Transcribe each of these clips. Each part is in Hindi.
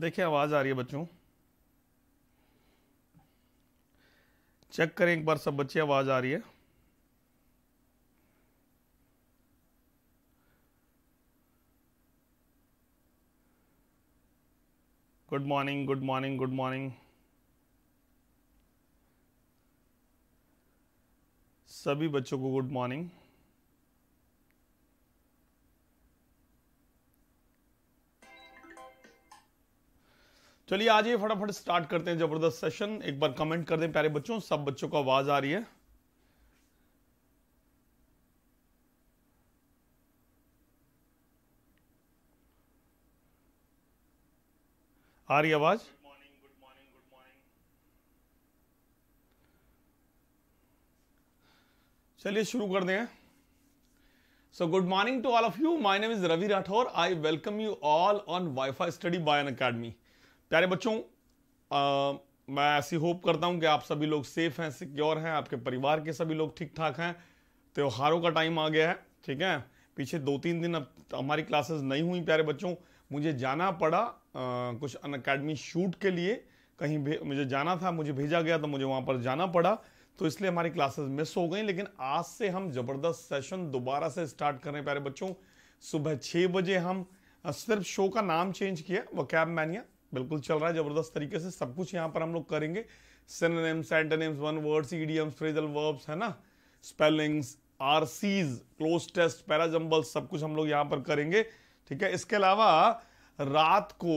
देखिए आवाज़ आ रही है बच्चों चेक करें एक बार सब बच्चे आवाज़ आ रही है good morning good morning good morning सभी बच्चों को गुड मॉर्निंग चलिए आज ये फटाफट स्टार्ट करते हैं जबरदस्त सेशन एक बार कमेंट कर दें प्यारे बच्चों सब बच्चों को आवाज आ रही है आ रही आवाज चलिए शुरू कर दें so good morning to all of you my name is Ravi Rathore I welcome you all on WiFi Study by Unacademy प्यारे बच्चों आ, मैं ऐसी होप करता हूँ कि आप सभी लोग सेफ हैं सिक्योर हैं आपके परिवार के सभी लोग ठीक ठाक हैं त्योहारों का टाइम आ गया है ठीक है पीछे दो तीन दिन अब हमारी क्लासेस नहीं हुई प्यारे बच्चों मुझे जाना पड़ा आ, कुछ अन अकेडमी शूट के लिए कहीं मुझे जाना था मुझे भेजा गया तो मुझे वहाँ पर जाना पड़ा तो इसलिए हमारी क्लासेस मिस हो गई लेकिन आज से हम ज़बरदस्त सेशन दोबारा से स्टार्ट कर रहे हैं प्यारे बच्चों सुबह छः बजे हम सिर्फ शो का नाम चेंज किया वो कैब मैनिया बिल्कुल चल रहा है जबरदस्त तरीके से सब कुछ यहाँ पर हम लोग करेंगे synonyms antonyms one words idioms phrasal verbs है ना spellings RCs cloze test parajumble सब कुछ हम लोग यहाँ पर करेंगे ठीक है इसके अलावा रात को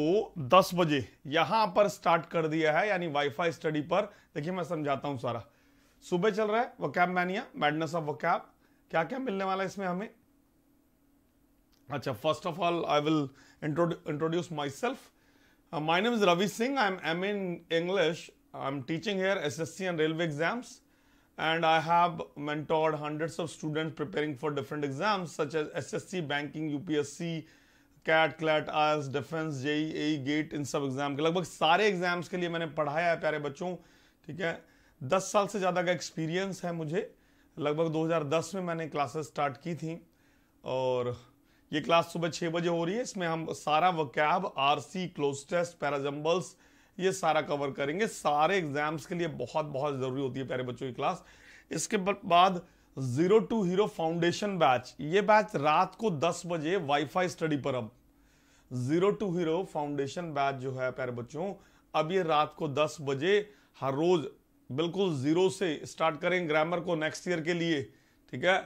10 बजे यहाँ पर स्टार्ट कर दिया है यानी वाईफाई स्टडी पर देखिए मैं समझाता हूँ सारा सुबह चल रहा है vocab mania madness of vocab क्या क्या मिलने वाला है इसमें हमें अच्छा first of all I will introduce myself Uh, my name is Ravi Singh. I'm M in English. I'm teaching here SSC and railway exams. And I have mentored hundreds of students preparing for different exams such as SSC, banking, UPSC, CAT CLAT आर्स डिफेंस जेई ए गेट इन सब एग्ज़ाम के लगभग सारे एग्ज़ाम्स के लिए मैंने पढ़ाया है प्यारे बच्चों ठीक है दस साल से ज़्यादा का एक्सपीरियंस है मुझे लगभग 2010 में मैंने क्लासेस स्टार्ट की थी और ये क्लास सुबह छह बजे हो रही है इसमें हम सारा vocab RC cloze test parajumbles ये सारा कवर करेंगे सारे एग्जाम्स के लिए बहुत बहुत ज़रूरी होती है प्यारे बच्चों की क्लास इसके बाद zero to hero foundation batch ये बैच रात को दस बजे वाईफाई स्टडी पर अब zero to hero foundation batch जो है प्यारे बच्चों अब ये रात को दस बजे हर रोज बिल्कुल जीरो से स्टार्ट करें ग्रामर को नेक्स्ट ईयर के लिए ठीक है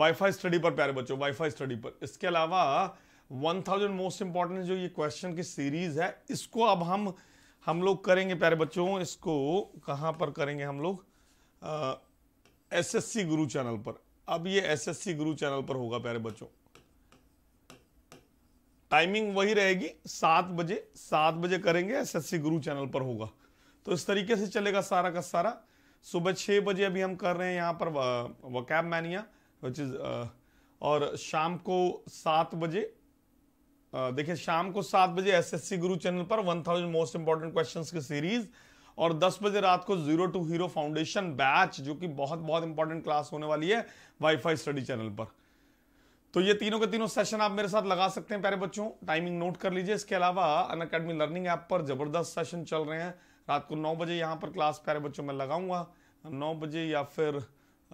वाईफाई स्टडी पर प्यारे बच्चों वाईफाई स्टडी पर इसके अलावा 1000 मोस्ट इंपॉर्टेंट जो ये क्वेश्चन की सीरीज है इसको अब हम हम लोग करेंगे प्यारे बच्चों इसको कहाँ पर करेंगे हम लोग एस एस सी गुरु चैनल पर अब ये एस एस सी गुरु चैनल पर होगा प्यारे बच्चों टाइमिंग वही रहेगी सात बजे सात बजे करेंगे एसएससी गुरु चैनल पर होगा तो इस तरीके से चलेगा सारा का सारा सुबह छह बजे अभी हम कर रहे हैं यहाँ पर vocab mania which is uh, और शाम को सात बजे uh, देखिए शाम को सात बजे एसएससी गुरु चैनल पर one thousand most important questions की सीरीज और दस बजे रात को zero to hero foundation batch जो कि बहुत बहुत इंपॉर्टेंट क्लास होने वाली है वाईफाई स्टडी चैनल पर तो ये तीनों के तीनों सेशन आप मेरे साथ लगा सकते हैं प्यारे बच्चों टाइमिंग नोट कर लीजिए इसके अलावा अन अकेडमी लर्निंग ऐप पर जबरदस्त सेशन चल रहे हैं रात को नौ बजे यहाँ पर क्लास प्यारे बच्चों में लगाऊंगा नौ बजे या फिर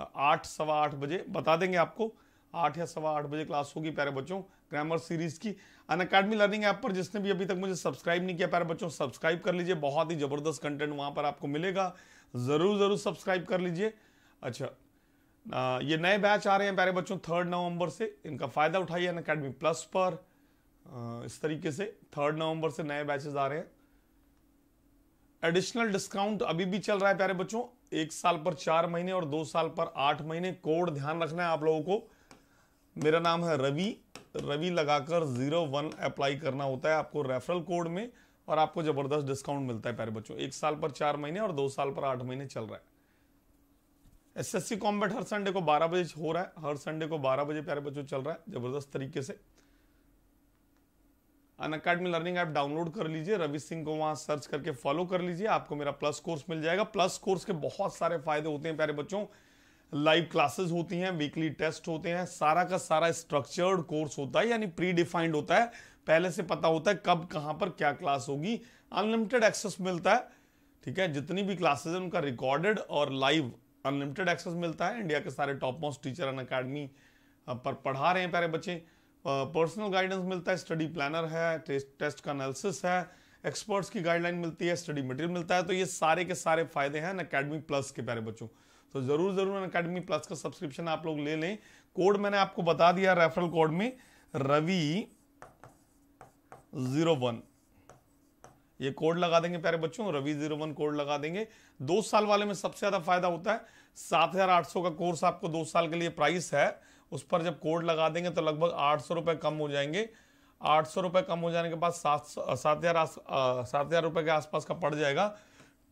आठ सवा आठ बजे बता देंगे आपको आठ या सवा आठ बजे क्लास होगी प्यारे बच्चों ग्रामर सीरीज की अन अकेडमी लर्निंग ऐप पर जिसने भी अभी तक मुझे सब्सक्राइब नहीं किया प्यारे बच्चों सब्सक्राइब कर लीजिए बहुत ही जबरदस्त कंटेंट वहां पर आपको मिलेगा जरूर जरूर सब्सक्राइब कर लीजिए अच्छा आ, ये नए बैच आ रहे हैं प्यारे बच्चों थर्ड नवंबर से इनका फायदा उठाइए अन अकेडमी प्लस पर आ, इस तरीके से थर्ड नवंबर से नए बैचेस आ रहे हैं एडिशनल डिस्काउंट अभी भी चल रहा है प्यारे बच्चों एक साल पर चार महीने और दो साल पर आठ महीने कोड ध्यान रखना है आप लोगों को मेरा नाम है रवि रवि लगाकर जीरो वन अप्लाई करना होता है आपको रेफरल कोड में और आपको जबरदस्त डिस्काउंट मिलता है प्यारे बच्चों एक साल पर चार महीने और दो साल पर आठ महीने चल रहा है एसएससी एस हर संडे को 12 बजे हो रहा है हर संडे को 12 बजे प्यारे बच्चों चल रहा है जबरदस्त तरीके से Unacademy learning app download कर लीजिए रवि सिंह को वहाँ सर्च करके फॉलो कर लीजिए आपको मेरा प्लस कोर्स मिल जाएगा प्लस कोर्स के बहुत सारे फायदे होते हैं प्यारे बच्चों लाइव क्लासेस होती हैं वीकली टेस्ट होते हैं सारा का सारा स्ट्रक्चर्ड कोर्स होता है यानी प्री डिफाइंड होता है पहले से पता होता है कब कहाँ पर क्या क्लास होगी अनलिमिटेड एक्सेस मिलता है ठीक है जितनी भी क्लासेज हैं उनका रिकॉर्डेड और लाइव अनलिमिटेड एक्सेस मिलता है इंडिया के सारे top most teacher Unacademy पर पढ़ा रहे हैं प्यारे बच्चे पर्सनल गाइडेंस मिलता है स्टडी प्लानर है टेस्ट टेस्ट का एनालिसिस है एक्सपर्ट्स की गाइडलाइन मिलती है स्टडी मटेरियल मिलता है तो ये सारे के सारे फायदे हैं अकेडमी प्लस के प्यारे बच्चों तो जरूर जरूर अकेडमी प्लस का सब्सक्रिप्शन आप लोग ले लें कोड मैंने आपको बता दिया रेफरल कोड में रवि जीरो वन ये कोड लगा देंगे प्यारे बच्चों रवि जीरो वन कोड लगा देंगे दो साल वाले में सबसे ज्यादा फायदा होता है सात हजार आठ सौ का कोर्स आपको दो साल के लिए प्राइस है उस पर जब कोड लगा देंगे तो लगभग आठ सौ रुपये कम हो जाएंगे आठ सौ रुपये कम हो जाने के बाद सात सौ सात हज़ार सात हज़ार रुपये के आसपास का पड़ जाएगा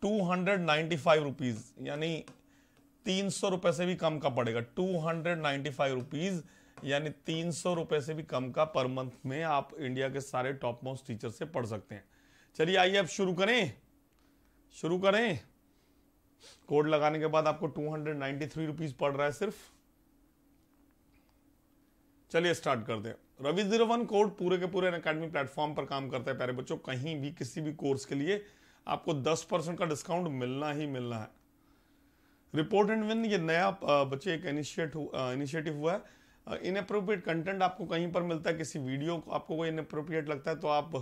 two hundred ninety five rupees यानी तीन सौ रुपये से भी कम का पड़ेगा two hundred ninety five rupees यानी तीन सौ रुपये से भी कम का पर मंथ में आप इंडिया के सारे टॉप मोस्ट टीचर से पढ़ सकते हैं चलिए आइए अब शुरू करें शुरू करें कोड लगाने के बाद आपको two hundred ninety three rupees पड़ रहा है सिर्फ़ चलिए स्टार्ट करते हैं रवि जीरो वन कोड पूरे के पूरे अकेडमी प्लेटफॉर्म पर काम करता है प्यारे बच्चों कहीं भी किसी भी कोर्स के लिए आपको 10 परसेंट का डिस्काउंट मिलना ही मिलना है रिपोर्ट एंड विन ये नया बच्चे एक इनिशिएट इनिशिएटिव हुआ है इनअप्रोप्रिएट कंटेंट आपको कहीं पर मिलता है किसी वीडियो को आपको कोई इनअप्रोप्रिएट लगता है तो आप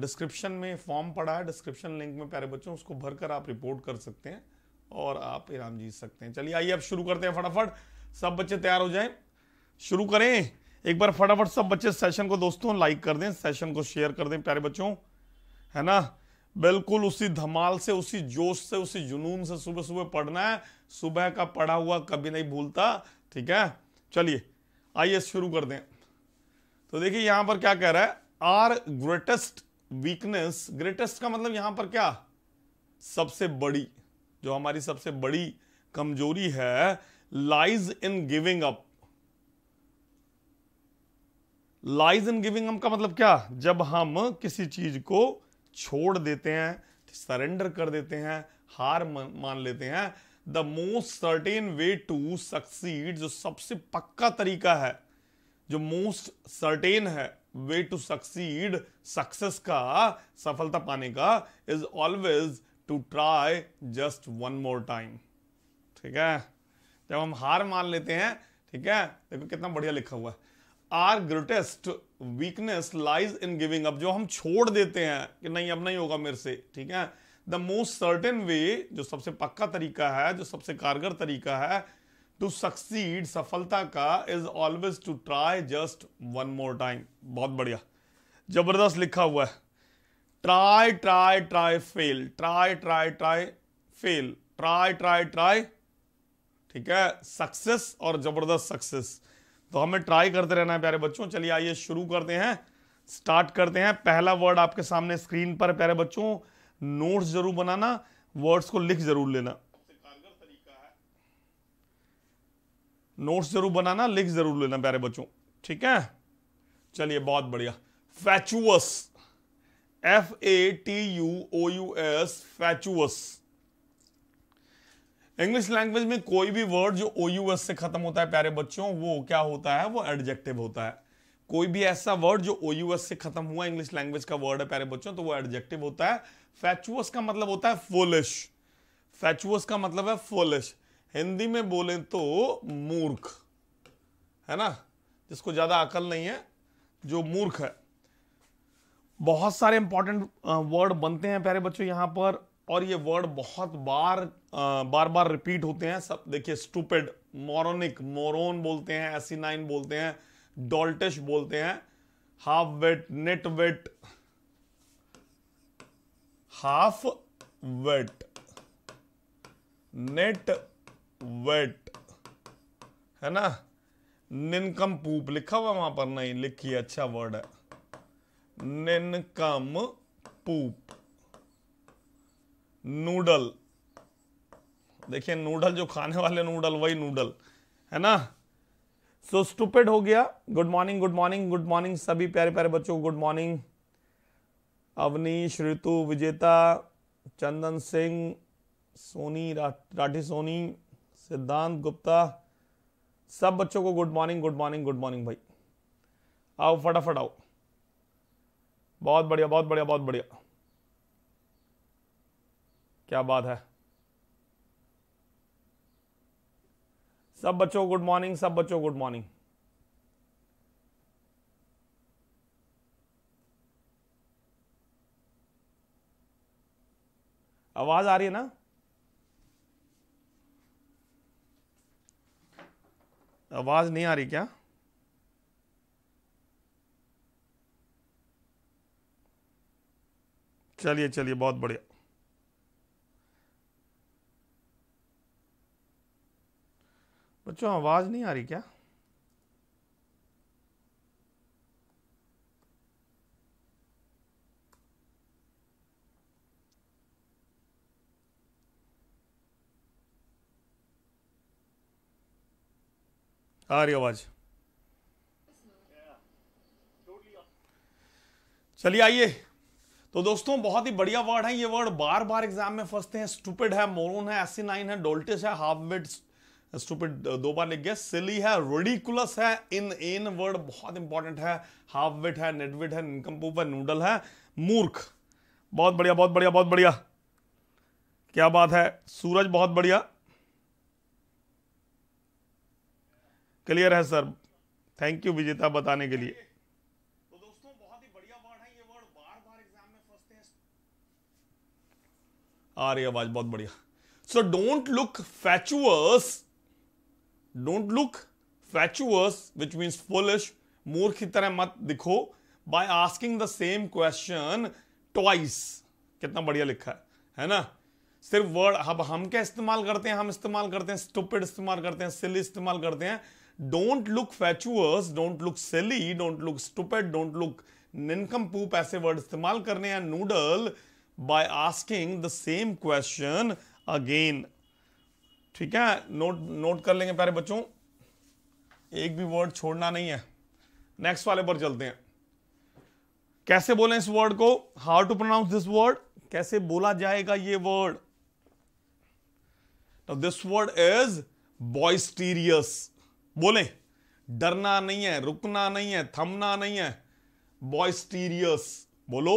डिस्क्रिप्शन में फॉर्म पड़ा है डिस्क्रिप्शन लिंक में प्यारे बच्चों उसको भरकर आप रिपोर्ट कर सकते हैं और आप इनाम जीत सकते हैं चलिए आइए आप शुरू करते हैं फटाफट सब बच्चे तैयार हो जाएं शुरू करें एक बार फटाफट सब बच्चे सेशन को दोस्तों लाइक कर दें सेशन को शेयर कर दें प्यारे बच्चों है ना बिल्कुल उसी धमाल से उसी जोश से उसी जुनून से सुबह सुबह पढ़ना है सुबह का पढ़ा हुआ कभी नहीं भूलता ठीक है चलिए आइए शुरू कर दें तो देखिए यहां पर क्या कह रहा है आर ग्रेटेस्ट वीकनेस ग्रेटेस्ट का मतलब यहां पर क्या सबसे बड़ी जो हमारी सबसे बड़ी कमजोरी है lies in giving up lies in giving हम का मतलब क्या जब हम किसी चीज को छोड़ देते हैं सरेंडर कर देते हैं हार मान लेते हैं the most certain way to succeed जो सबसे पक्का तरीका है जो मोस्ट सर्टेन है वे टू सक्सीड सक्सेस का सफलता पाने का is always to try just one more time ठीक है जब हम हार मान लेते हैं ठीक है देखो कितना बढ़िया लिखा हुआ है our greatest weakness lies in giving up जो हम छोड़ देते हैं कि नहीं अब नहीं होगा मेरे से ठीक है द मोस्ट सर्टेन वे जो सबसे पक्का तरीका है जो सबसे कारगर तरीका है टू सक्सीड सफलता का is always to try just one more time बहुत बढ़िया जबरदस्त लिखा हुआ है try try try fail try try try fail try try try ठीक है सक्सेस और जबरदस्त सक्सेस तो हमें ट्राई करते रहना है प्यारे बच्चों चलिए आइए शुरू करते हैं स्टार्ट करते हैं पहला वर्ड आपके सामने स्क्रीन पर प्यारे बच्चों नोट्स जरूर बनाना वर्ड्स को लिख जरूर लेना नोट्स जरूर बनाना लिख जरूर लेना प्यारे बच्चों ठीक है चलिए बहुत बढ़िया fatuous F A T U O U S fatuous English language में कोई भी वर्ड जो ओ यू एस से खत्म होता है प्यारे बच्चों वो क्या होता है वो एडजेक्टिव होता है कोई भी ऐसा वर्ड जो ओ यू एस से खत्म हुआ इंग्लिश लैंग्वेज का वर्ड है प्यारे बच्चों तो वो एडजेक्टिव होता है फैचुअस का मतलब होता है फोलिश फैचुअस का मतलब है फोलिश हिंदी में बोले तो मूर्ख है ना जिसको ज्यादा अकल नहीं है जो मूर्ख है बहुत सारे इंपॉर्टेंट वर्ड बनते हैं प्यारे बच्चों यहां पर और ये वर्ड बहुत बार बार बार रिपीट होते हैं सब देखिए स्टूपेड मोरोनिक मोरोन बोलते हैं एसिनाइन बोलते हैं डॉल्टिश बोलते हैं half wit nitwit half wit nitwit है ना निनकम पूप लिखा हुआ वहां पर नहीं लिखिए अच्छा वर्ड है निनकम पूप नूडल देखिए नूडल जो खाने वाले नूडल वही नूडल है ना सो so, स्टूपेड हो गया good morning good morning good morning सभी प्यारे प्यारे बच्चों गुड मॉर्निंग अवनीश ऋतु विजेता चंदन सिंह सोनी राठी सोनी सिद्धांत गुप्ता सब बच्चों को good morning good morning good morning भाई आओ फटाफट आओ बहुत बढ़िया बहुत बढ़िया बहुत बढ़िया क्या बात है सब बच्चों गुड मॉर्निंग सब बच्चों गुड मॉर्निंग आवाज आ रही है ना आवाज नहीं आ रही क्या चलिए चलिए बहुत बढ़िया बच्चों आवाज़ नहीं आ रही क्या आ रही आवाज चलिए आइए तो दोस्तों बहुत ही बढ़िया वर्ड है ये वर्ड बार बार एग्जाम में फंसते हैं स्टूपिड है मोरून है एसिनाइन है डोल्टिस है हाफ विट स्टूपिड uh, दो बार लिख गया सिली है रेडिकुलस है इन एन वर्ड बहुत इंपॉर्टेंट है हाफ विट है नेटविट है पूप है नूडल है मूर्ख बहुत बढ़िया बहुत बढ़िया बहुत बढ़िया क्या बात है सूरज बहुत बढ़िया क्लियर है सर थैंक यू विजेता बताने के लिए तो आ रही आवाज बहुत बढ़िया so don't look fatuous don't look fatuous which means foolish मूर्ख की तरह मत दिखो by asking the same question twice कितना बढ़िया लिखा है है ना सिर्फ वर्ड अब हम क्या इस्तेमाल करते हैं हम इस्तेमाल करते हैं स्टुपिड इस्तेमाल करते हैं सिली इस्तेमाल करते हैं don't look fatuous don't look silly don't look stupid don't look nincompoop ऐसे वर्ड इस्तेमाल करने हैं noodle by asking the same question again ठीक है नोट नोट कर लेंगे प्यारे बच्चों एक भी वर्ड छोड़ना नहीं है नेक्स्ट वाले पर चलते हैं कैसे बोले इस वर्ड को how to pronounce this word कैसे बोला जाएगा ये वर्ड तो दिस वर्ड इज बॉयस्टीरियस बोले डरना नहीं है रुकना नहीं है थमना नहीं है बॉयस्टीरियस बोलो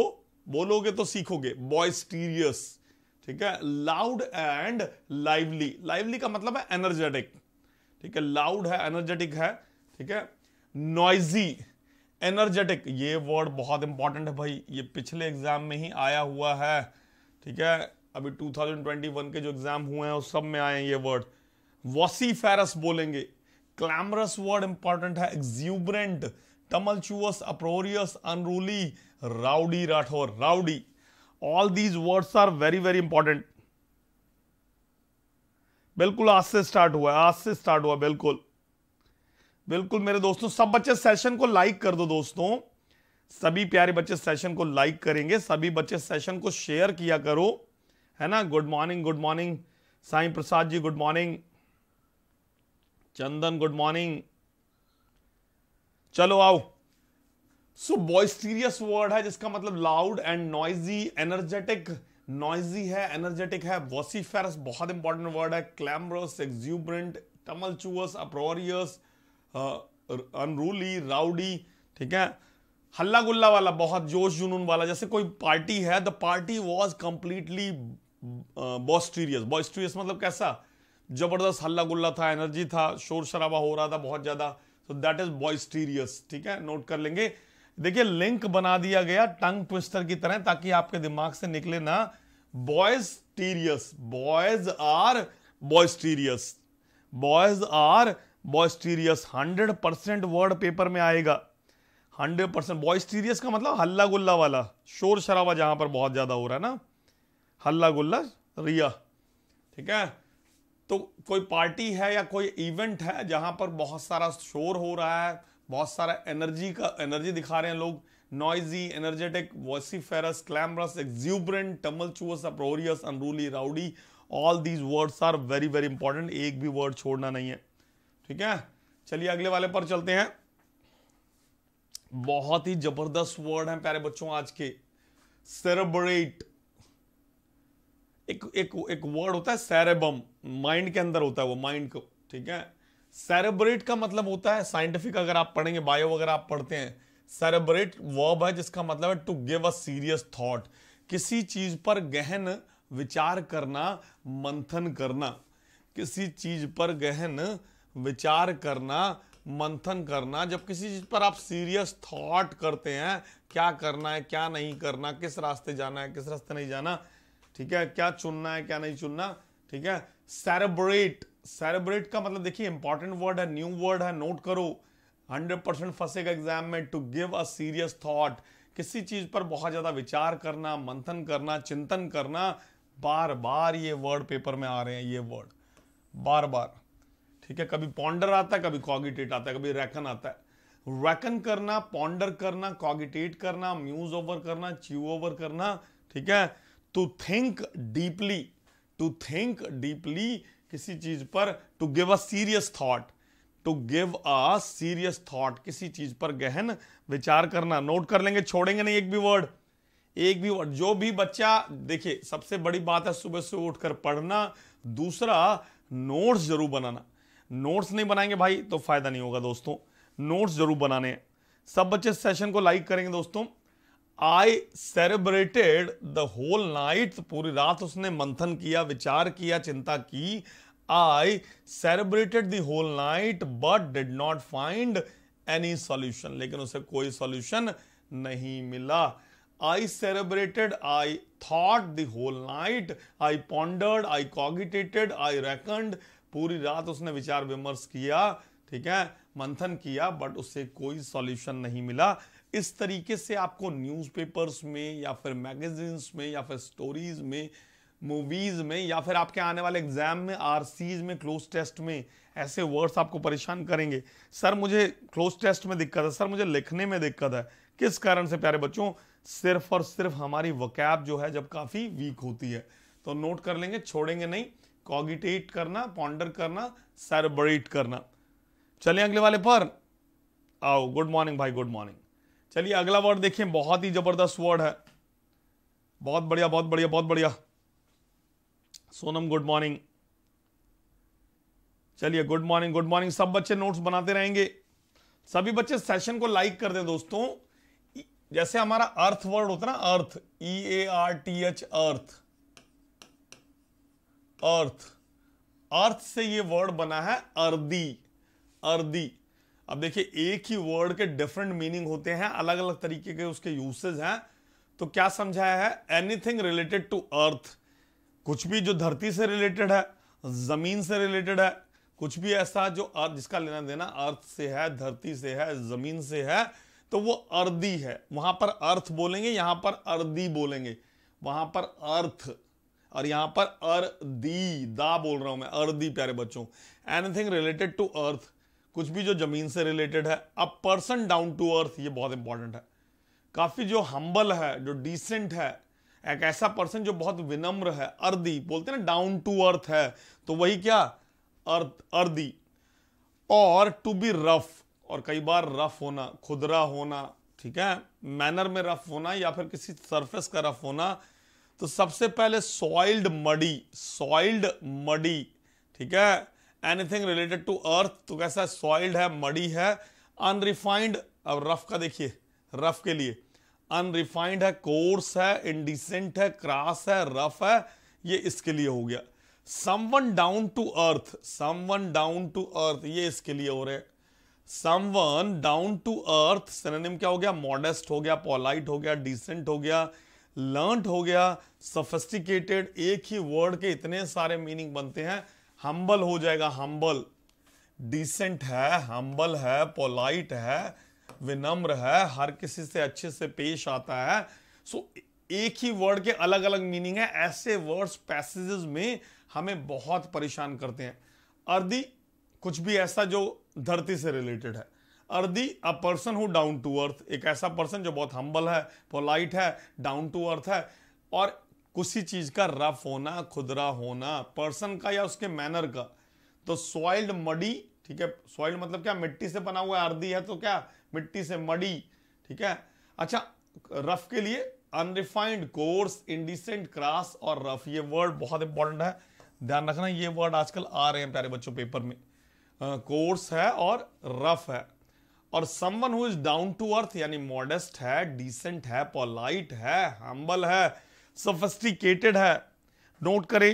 बोलोगे तो सीखोगे बॉयस्टीरियस ठीक है लाउड एंड लाइवली लाइवली का मतलब है एनर्जेटिक ठीक है लाउड है एनर्जेटिक है ठीक है नॉइजी एनर्जेटिक ये वर्ड बहुत इंपॉर्टेंट है भाई ये पिछले एग्जाम में ही आया हुआ है ठीक है अभी 2021 के जो एग्जाम हुए हैं उस सब में आए हैं ये वर्ड वॉसीफेरस बोलेंगे क्लैमरस वर्ड इंपॉर्टेंट है exuberant tumultuous uproarious unruly rowdy Rathore rowdy all these words are very very important बिल्कुल आज से स्टार्ट हुआ आज से स्टार्ट हुआ बिल्कुल बिल्कुल मेरे दोस्तों सब बच्चे सेशन को लाइक कर दो दोस्तों सभी प्यारे बच्चे सेशन को लाइक करेंगे सभी बच्चे सेशन को शेयर किया करो है ना good morning good morning Sai Prasad ji good morning Chandan good morning चलो आओ सो बॉयस्टीरियस वर्ड है जिसका मतलब loud and noisy energetic noisy है एनर्जेटिक है वॉसीफेरस बहुत इंपॉर्टेंट वर्ड है clamorous exuberant tumultuous uproarious unruly rowdy ठीक है हल्ला गुल्ला वाला बहुत जोश जुनून वाला जैसे कोई पार्टी है the party was completely boisterous boisterous मतलब कैसा जबरदस्त हल्ला गुल्ला था एनर्जी था शोर शराबा हो रहा था बहुत ज्यादा सो दैट इज बॉयस्टीरियस ठीक है नोट कर लेंगे देखिए लिंक बना दिया गया टंग ट्विस्टर की तरह ताकि आपके दिमाग से निकले ना boisterous boys are boisterous boys are boisterous hundred percent word paper में आएगा हंड्रेड परसेंट बॉयस्टीरियस का मतलब हल्ला गुल्ला वाला शोर शराबा जहां पर बहुत ज्यादा हो रहा है ना हल्ला गुल्ला रिया ठीक है तो कोई पार्टी है या कोई इवेंट है जहां पर बहुत सारा शोर हो रहा है बहुत सारा एनर्जी का एनर्जी दिखा रहे हैं लोग noisy energetic vociferous clamorous exuberant tumultuous uproarious unruly rowdy all these words are very very important एक भी वर्ड छोड़ना नहीं है ठीक है चलिए अगले वाले पर चलते हैं बहुत ही जबरदस्त वर्ड है प्यारे बच्चों आज के सेरेबरेट एक एक एक वर्ड होता है सेरेबम माइंड के अंदर होता है वो माइंड को ठीक है सेरेब्रेट का मतलब होता है साइंटिफिक अगर आप पढ़ेंगे बायो वगैरह आप पढ़ते हैं सेरेब्रेट वर्ब है जिसका मतलब है to give a serious thought किसी चीज पर गहन विचार करना मंथन करना किसी चीज पर गहन विचार करना मंथन करना जब किसी चीज पर आप सीरियस थॉट करते हैं क्या करना है क्या नहीं करना किस रास्ते जाना है किस रास्ते नहीं जाना ठीक है क्या चुनना है क्या नहीं चुनना ठीक है सेरेब्रेट सेलिब्रेट का मतलब देखिए इंपॉर्टेंट वर्ड है न्यू वर्ड है नोट करो 100 परसेंट फंसेगा एग्जाम में to give a serious thought किसी चीज पर बहुत ज्यादा विचार करना मंथन करना चिंतन करना बार बार ये वर्ड पेपर में आ रहे हैं ये वर्ड बार बार ठीक है कभी पॉन्डर आता है कभी कॉगिटेट आता है कभी रैकन आता है रैकन करना पॉन्डर करना कॉगिटेट करना म्यूज ओवर करना च्यू ओवर करना ठीक है to think deeply to think deeply किसी चीज पर to give a serious thought to give a serious thought किसी चीज पर गहन विचार करना नोट कर लेंगे छोड़ेंगे नहीं एक भी वर्ड एक भी वर्ड जो भी बच्चा देखिए सबसे बड़ी बात है सुबह सुबह उठकर पढ़ना दूसरा नोट्स जरूर बनाना नोट्स नहीं बनाएंगे भाई तो फायदा नहीं होगा दोस्तों नोट्स जरूर बनाने हैं सब बच्चे सेशन को लाइक करेंगे दोस्तों I celebrated the whole night पूरी रात उसने मंथन किया विचार किया चिंता की I celebrated the whole night but did not find any solution लेकिन उसे कोई सॉल्यूशन नहीं मिला I celebrated I thought the whole night I pondered I cogitated I reckoned पूरी रात उसने विचार विमर्श किया ठीक है मंथन किया बट उसे कोई सॉल्यूशन नहीं मिला इस तरीके से आपको न्यूज़पेपर्स में या फिर मैगजीन्स में या फिर स्टोरीज में मूवीज में या फिर आपके आने वाले एग्जाम में आर में क्लोज टेस्ट में ऐसे वर्ड्स आपको परेशान करेंगे सर मुझे क्लोज टेस्ट में दिक्कत है सर मुझे लिखने में दिक्कत है किस कारण से प्यारे बच्चों सिर्फ और सिर्फ हमारी वकैब जो है जब काफ़ी वीक होती है तो नोट कर लेंगे छोड़ेंगे नहीं कॉगिटेट करना पॉन्डर करना सरबरेट करना चलिए अगले वाले पर आओ गुड मॉर्निंग भाई गुड मॉर्निंग चलिए अगला वर्ड देखिए बहुत ही जबरदस्त वर्ड है बहुत बढ़िया बहुत बढ़िया बहुत बढ़िया सोनम गुड मॉर्निंग चलिए गुड मॉर्निंग गुड मॉर्निंग सब बच्चे नोट्स बनाते रहेंगे सभी बच्चे सेशन को लाइक कर दें दोस्तों जैसे हमारा अर्थ वर्ड होता है ना earth E A R T H earth earth earth से ये वर्ड बना है अर्दी अर्दी अब देखिए एक ही वर्ड के डिफरेंट मीनिंग होते हैं अलग अलग तरीके के उसके यूसेज हैं तो क्या समझाया है एनीथिंग रिलेटेड टू अर्थ कुछ भी जो धरती से रिलेटेड है जमीन से रिलेटेड है कुछ भी ऐसा जो अर्थ जिसका लेना देना अर्थ से है धरती से है जमीन से है तो वो अर्दी है वहां पर अर्थ बोलेंगे यहां पर अर्दी बोलेंगे वहां पर अर्थ और यहां पर अर्दी दा बोल रहा हूं मैं अर्दी प्यारे बच्चों एनीथिंग रिलेटेड टू अर्थ कुछ भी जो ज़मीन से रिलेटेड है a person down to earth ये बहुत इंपॉर्टेंट है काफ़ी जो हम्बल है जो डिसेंट है एक ऐसा पर्सन जो बहुत विनम्र है अर्दी बोलते हैं ना डाउन टू अर्थ है तो वही क्या अर्थ अर्दी और टू बी रफ और कई बार रफ होना खुदरा होना ठीक है मैनर में रफ होना या फिर किसी सरफेस का रफ होना तो सबसे पहले सॉइल्ड मडी सॉइल्ड मडी ठीक है एनीथिंग रिलेटेड टू अर्थ तो कैसा सॉइल्ड है मडी है अनरिफाइंड अब रफ का देखिए रफ के लिए अनरिफाइंड है कोर्स है इनडिसेंट है क्रास है रफ है ये इसके लिए हो गया one down to earth one down to earth ये इसके लिए हो रहे one down to earth synonym क्या हो गया मॉडेस्ट हो गया पोलाइट हो गया डिसेंट हो गया लर्नड हो गया सोफेस्टिकेटेड एक ही वर्ड के इतने सारे मीनिंग बनते हैं हम्बल हो जाएगा हम्बल डिसेंट है हम्बल है पोलाइट है विनम्र है हर किसी से अच्छे से पेश आता है सो so, एक ही वर्ड के अलग अलग मीनिंग है ऐसे वर्ड्स पैसेजेस में हमें बहुत परेशान करते हैं अर्दी कुछ भी ऐसा जो धरती से रिलेटेड है earthy a person who down to earth एक ऐसा पर्सन जो बहुत हम्बल है पोलाइट है डाउन टू अर्थ है और किसी चीज़ का रफ होना खुदरा होना पर्सन का या उसके मैनर का तो सॉइल्ड मडी ठीक है सॉइल्ड मतलब क्या मिट्टी से बना हुआ अर्दी है तो क्या मिट्टी से मडी ठीक है अच्छा रफ के लिए अनरिफाइंड कोर्स इंडिसेंट क्रास और रफ ये वर्ड बहुत इंपॉर्टेंट है ध्यान रखना ये वर्ड आजकल आ रहे हैं प्यारे बच्चों पेपर में कोर्स uh, है और रफ है और someone who is down to अर्थ यानी मॉडेस्ट है डिसेंट है पोलाइट है हम्बल है सोफिस्टिकेटेड है नोट करें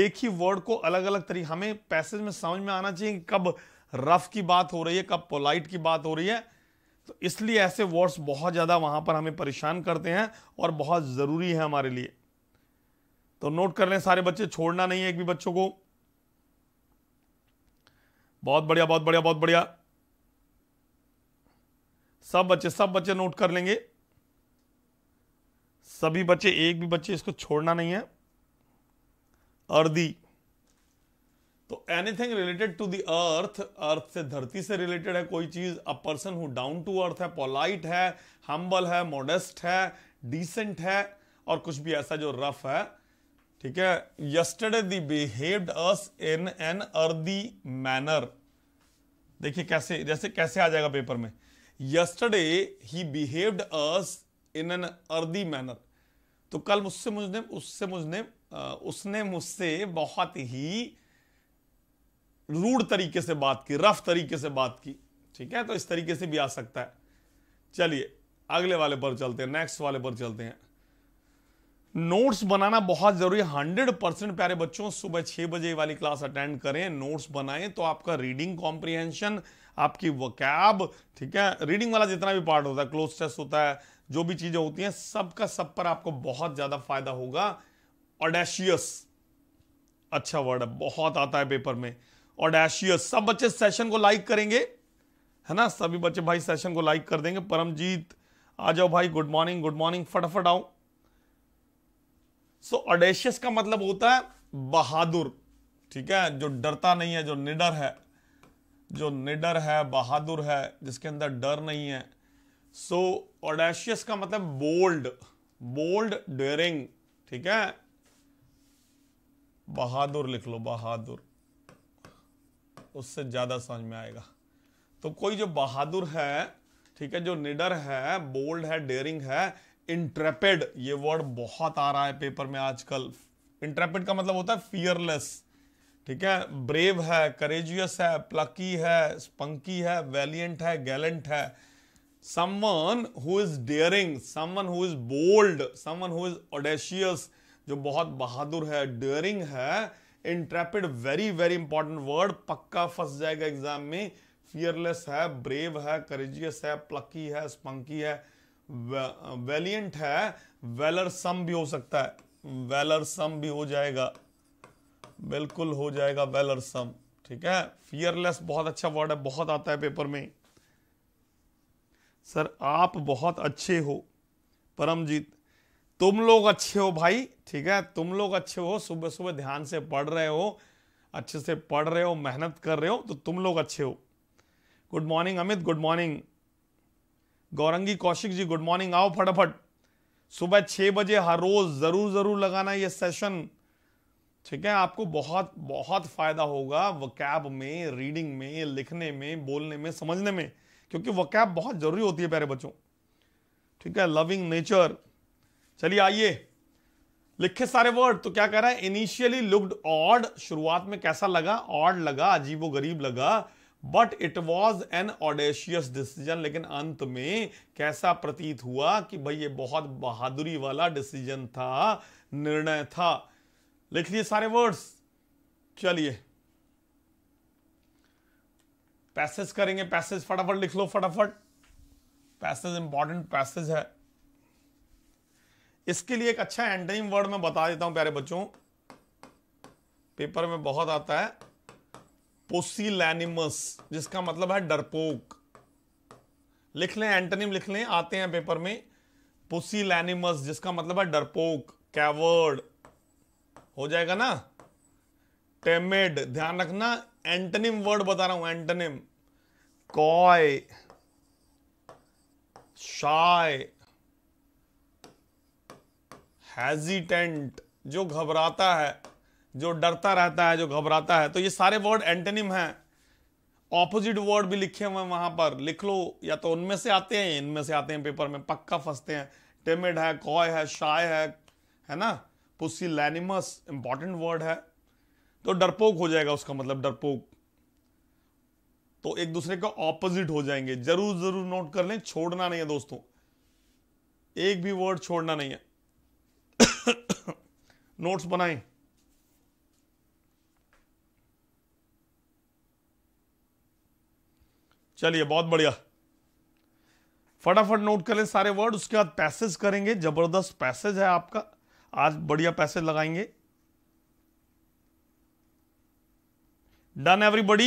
एक ही वर्ड को अलग अलग तरीके हमें पैसेज में समझ में आना चाहिए कि कब रफ की बात हो रही है कब पोलाइट की बात हो रही है तो इसलिए ऐसे वर्ड्स बहुत ज़्यादा वहां पर हमें परेशान करते हैं और बहुत ज़रूरी है हमारे लिए तो नोट कर लें सारे बच्चे छोड़ना नहीं है एक भी बच्चों को बहुत बढ़िया बहुत बढ़िया बहुत बढ़िया सब बच्चे सब बच्चे नोट कर लेंगे सभी बच्चे एक भी बच्चे इसको छोड़ना नहीं है अर्दी तो anything related to the earth earth से धरती से रिलेटेड है कोई चीज a person who down to earth है पोलाइट है हम्बल है मॉडेस्ट है डिसेंट है और कुछ भी ऐसा जो रफ है ठीक है yesterday the behaved us in an earthy manner देखिए कैसे जैसे कैसे आ जाएगा पेपर में yesterday he behaved us in an earthy manner तो कल मुझसे मुझने उससे मुझने उसने मुझसे बहुत ही रूढ़ तरीके से बात की रफ तरीके से बात की ठीक है तो इस तरीके से भी आ सकता है चलिए अगले वाले पर चलते हैं नेक्स्ट वाले पर चलते हैं नोट्स बनाना बहुत जरूरी हंड्रेड परसेंट प्यारे बच्चों सुबह छह बजे वाली क्लास अटेंड करें नोट्स बनाएं तो आपका रीडिंग कॉम्प्रिहेंशन आपकी वकैब ठीक है रीडिंग वाला जितना भी पार्ट होता है क्लोज टेस्ट होता है जो भी चीजें होती हैं सब का सब पर आपको बहुत ज्यादा फायदा होगा ऑडेशियस अच्छा वर्ड है बहुत आता है पेपर में ऑडेशियस सब बच्चे सेशन को लाइक करेंगे है ना सभी बच्चे भाई सेशन को लाइक कर देंगे परमजीत आ जाओ भाई गुड मॉर्निंग गुड मॉर्निंग फटाफट आओ सो ऑडेशियस का मतलब होता है बहादुर ठीक है जो डरता नहीं है जो निडर है जो निडर है बहादुर है जिसके अंदर डर नहीं है सो so, ऑडेशियस का मतलब बोल्ड बोल्ड डेरिंग ठीक है बहादुर लिख लो बहादुर उससे ज्यादा समझ में आएगा तो कोई जो बहादुर है ठीक है जो निडर है बोल्ड है डेरिंग है इंट्रेपेड ये वर्ड बहुत आ रहा है पेपर में आजकल इंट्रेपेड का मतलब होता है फियरलेस ठीक है ब्रेव है करेजियस है प्लकी है स्पंकी है वैलियंट है गैलेंट है someone who is daring someone who is bold someone who is audacious जो बहुत बहादुर है डेयरिंग है intrepid very very important word पक्का फंस जाएगा एग्जाम में फियरलेस है ब्रेव है करेजियस है प्लकी है स्पंकी है वेलियंट है वेलर सम भी हो सकता है वेलर सम भी हो जाएगा बिल्कुल हो जाएगा वेलर सम ठीक है फियरलेस बहुत अच्छा वर्ड है बहुत आता है पेपर में सर आप बहुत अच्छे हो परमजीत तुम लोग अच्छे हो भाई ठीक है तुम लोग अच्छे हो सुबह सुबह ध्यान से पढ़ रहे हो अच्छे से पढ़ रहे हो मेहनत कर रहे हो तो तुम लोग अच्छे हो good morning Amit good morning Gaurangi Kaushik ji good morning आओ फटाफट सुबह छह बजे हर रोज़ ज़रूर ज़रूर लगाना ये सेशन ठीक है आपको बहुत बहुत फ़ायदा होगा वकैब में रीडिंग में लिखने में बोलने में समझने में क्योंकि वकैब बहुत ज़रूरी होती है प्यारे बच्चों ठीक है लविंग नेचर चलिए आइए लिखे सारे वर्ड तो क्या कह रहा है इनिशियली लुक्ड ऑड शुरुआत में कैसा लगा ऑड लगा अजीबो गरीब लगा but it was an audacious decision लेकिन अंत में कैसा प्रतीत हुआ कि भाई ये बहुत बहादुरी वाला डिसीजन था निर्णय था लिख लिए सारे वर्ड्स चलिए पैसेज करेंगे पैसेज फटाफट लिख लो फटाफट पैसेज इंपॉर्टेंट पैसेज है इसके लिए एक अच्छा एंटनिम वर्ड मैं बता देता हूं प्यारे बच्चों पेपर में बहुत आता है पोसिलैनिमस जिसका मतलब है डरपोक लिख लें एंटनिम लिख लें आते हैं पेपर में पोसिलैनिमस जिसका मतलब है डरपोक कैवर्ड हो जाएगा ना टेमेड ध्यान रखना एंटनिम वर्ड बता रहा हूं एंटनिम कॉय शाय हैजिटेंट जो घबराता है जो डरता रहता है जो घबराता है तो ये सारे वर्ड एंटनिम हैं ऑपोजिट वर्ड भी लिखे हुए वहां पर लिख लो या तो उनमें से आते हैं इनमें से आते हैं पेपर में पक्का फंसते हैं टेमिड है कॉय है शाय है है ना पुसी लैनिमस इंपॉर्टेंट वर्ड है तो डरपोक हो जाएगा उसका मतलब डरपोक तो एक दूसरे का ऑपोजिट हो जाएंगे जरूर जरूर नोट कर लें छोड़ना नहीं है दोस्तों एक भी वर्ड छोड़ना नहीं है नोट्स बनाएं चलिए बहुत बढ़िया फटाफट नोट कर लें सारे वर्ड उसके बाद पैसेज करेंगे जबरदस्त पैसेज है आपका आज बढ़िया पैसेज लगाएंगे done everybody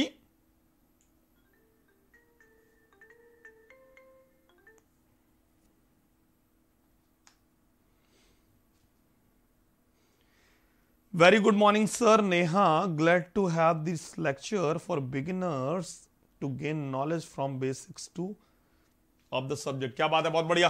very good morning sir Neha glad to have this lecture for beginners to gain knowledge from basics to of the subject क्या बात है बहुत बढ़िया